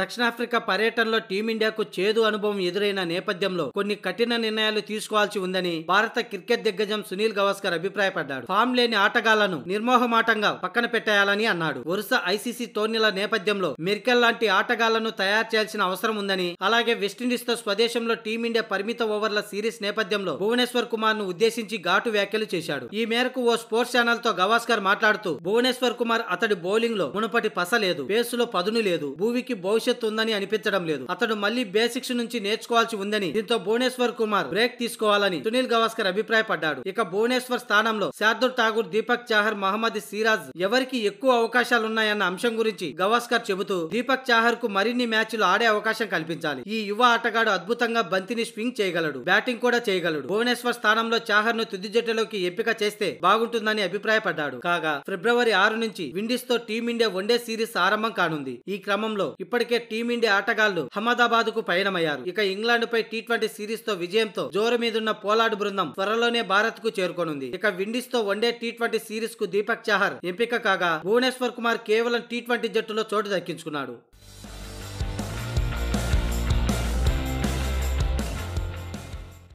దక్షిణాఫ్రికా పర్యటనలో టీమిండియాకు చేదు అనుభవం ఎదురైన నేపథ్యంలో కొన్ని కఠిన నిర్ణయాలు తీసుకోవాల్సి ఉందని భారత క్రికెట్ దిగ్గజం సునీల్ గవాస్కర్ అభిప్రాయపడ్డాడు ఫామ్ లేని ఆటగాళ్లను నిర్మోహమాటంగా పక్కన పెట్టేయాలని అన్నాడు వరుస ఐసీసీ టోర్నీల నేపథ్యంలో మెర్కెల్ లాంటి ఆటగాళ్లను తయారు చేయాల్సిన అవసరం ఉందని అలాగే వెస్టిండీస్ తో స్వదేశంలో టీమిండియా పరిమిత ఓవర్ల సిరీస్ నేపథ్యంలో భువనేశ్వర్ కుమార్ ను ఉద్దేశించి ఘాటు వ్యాఖ్యలు చేశాడు ఈ మేరకు ఓ స్పోర్ట్స్ ఛానల్ తో గవాస్కర్ మాట్లాడుతూ భువనేశ్వర్ కుమార్ అతడి బౌలింగ్ లో మునుపటి పస లేదు పేసులో పదును లేదు భూవికి బౌ భవిష్యత్తు ఉందని అనిపించడం లేదు అతడు మళ్లీ బేసిక్స్ నుంచి నేర్చుకోవాల్సి ఉందని దీంతో భువనేశ్వర్ కుమార్ బ్రేక్ తీసుకోవాలని సునీల్ గవాస్కర్ అభిప్రాయపడ్డాడు ఇక భువనేశ్వర్ స్థానంలో శార్దుల్ ఠాగూర్ దీపక్ చాహర్ మహమ్మద్ సిరాజ్ ఎవరికి ఎక్కువ అవకాశాలున్నాయన్న అంశం గురించి గవాస్కర్ చెబుతూ దీపక్ చాహర్ కు మరిన్ని మ్యాచ్లు ఆడే అవకాశం కల్పించాలి ఈ యువ ఆటగాడు అద్భుతంగా బంతిని స్వింగ్ చేయగలడు బ్యాటింగ్ కూడా చేయగలడు భువనేశ్వర్ స్థానంలో చాహర్ ను తుది జట్టులోకి ఎంపిక చేస్తే బాగుంటుందని అభిప్రాయపడ్డాడు కాగా ఫిబ్రవరి ఆరు నుంచి విండీస్ తో టీమిండియా వన్డే సిరీస్ ఆరంభం కానుంది ఈ క్రమంలో ఇప్పటికే ఇప్పటికే టీమిండియా ఆటగాళ్లు అహ్మదాబాద్ కు పయనమయ్యారు ఇక ఇంగ్లాండ్ పై టీ ట్వంటీ సిరీస్ తో విజయంతో జోరు మీదున్న పోలాడ్ బృందం త్వరలోనే భారత్ కు చేరుకోనుంది ఇక విండీస్ తో వన్డే టీ ట్వంటీ సిరీస్ కు దీపక్ చాహర్ ఎంపిక కాగా భువనేశ్వర్ కుమార్ కేవలం టీ ట్వంటీ జట్టులో చోటు దక్కించుకున్నాడు